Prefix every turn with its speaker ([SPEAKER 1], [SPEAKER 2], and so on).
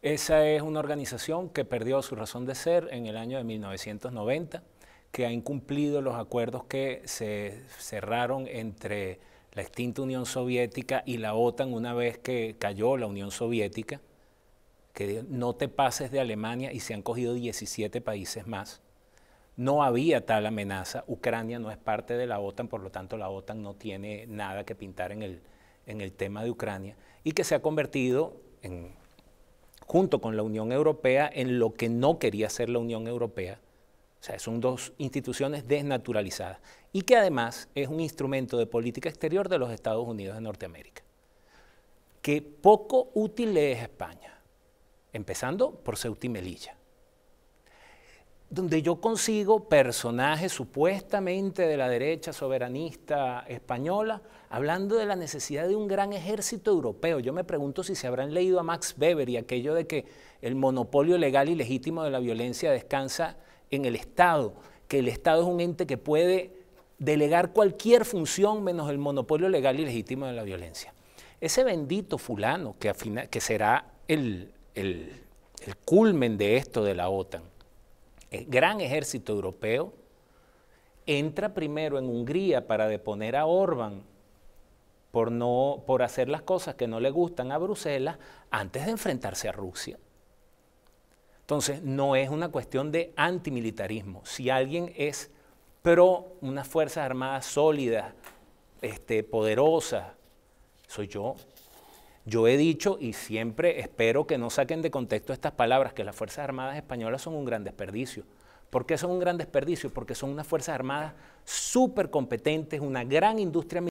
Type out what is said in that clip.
[SPEAKER 1] Esa es una organización que perdió su razón de ser en el año de 1990, que ha incumplido los acuerdos que se cerraron entre la extinta Unión Soviética y la OTAN una vez que cayó la Unión Soviética, que no te pases de Alemania y se han cogido 17 países más. No había tal amenaza, Ucrania no es parte de la OTAN, por lo tanto la OTAN no tiene nada que pintar en el, en el tema de Ucrania, y que se ha convertido en junto con la Unión Europea en lo que no quería ser la Unión Europea. O sea, son dos instituciones desnaturalizadas y que además es un instrumento de política exterior de los Estados Unidos de Norteamérica, que poco útil es a España, empezando por Ceuta Melilla donde yo consigo personajes supuestamente de la derecha soberanista española hablando de la necesidad de un gran ejército europeo. Yo me pregunto si se habrán leído a Max Weber y aquello de que el monopolio legal y legítimo de la violencia descansa en el Estado, que el Estado es un ente que puede delegar cualquier función menos el monopolio legal y legítimo de la violencia. Ese bendito fulano que, que será el culmen de esto de la OTAN el eh, gran ejército europeo, entra primero en Hungría para deponer a Orban por, no, por hacer las cosas que no le gustan a Bruselas antes de enfrentarse a Rusia. Entonces, no es una cuestión de antimilitarismo. Si alguien es pro unas Fuerzas Armadas sólidas, este, poderosas, soy yo. Yo he dicho y siempre espero que no saquen de contexto estas palabras, que las Fuerzas Armadas Españolas son un gran desperdicio. ¿Por qué son un gran desperdicio? Porque son unas Fuerzas Armadas súper competentes, una gran industria militar.